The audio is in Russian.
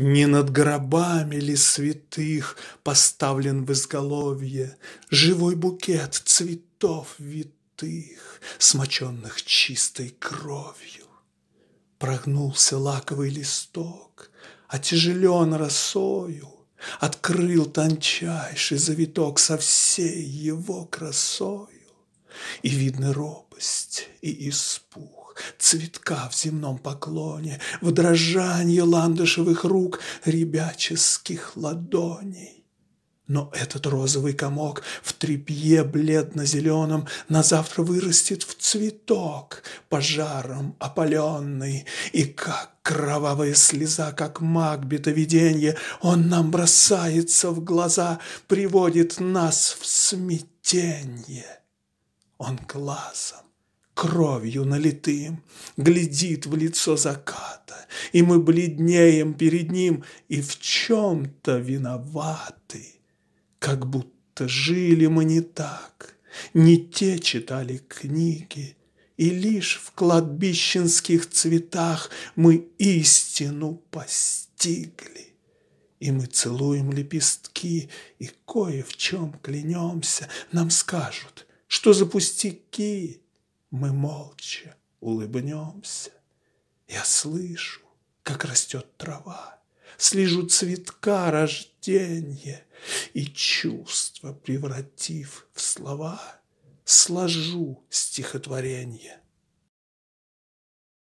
Не над гробами ли святых поставлен в изголовье Живой букет цветов витых, смоченных чистой кровью? Прогнулся лаковый листок, отяжелен росою, Открыл тончайший завиток со всей его красою, И видны робость и испуг цветка в земном поклоне, в дрожанье ландышевых рук, ребяческих ладоней. Но этот розовый комок в трепье бледно-зеленом На завтра вырастет в цветок, пожаром опаленный. И как кровавая слеза, как магбита виденье, Он нам бросается в глаза, приводит нас в смятенье. Он глазом кровью налитым, глядит в лицо заката, и мы бледнеем перед ним и в чем-то виноваты, как будто жили мы не так, не те читали книги, и лишь в кладбищенских цветах мы истину постигли. И мы целуем лепестки, и кое в чем клянемся, нам скажут, что за пустяки, мы молча улыбнемся. Я слышу, как растет трава, Слежу цветка рождения И чувства, превратив в слова, Сложу стихотворение.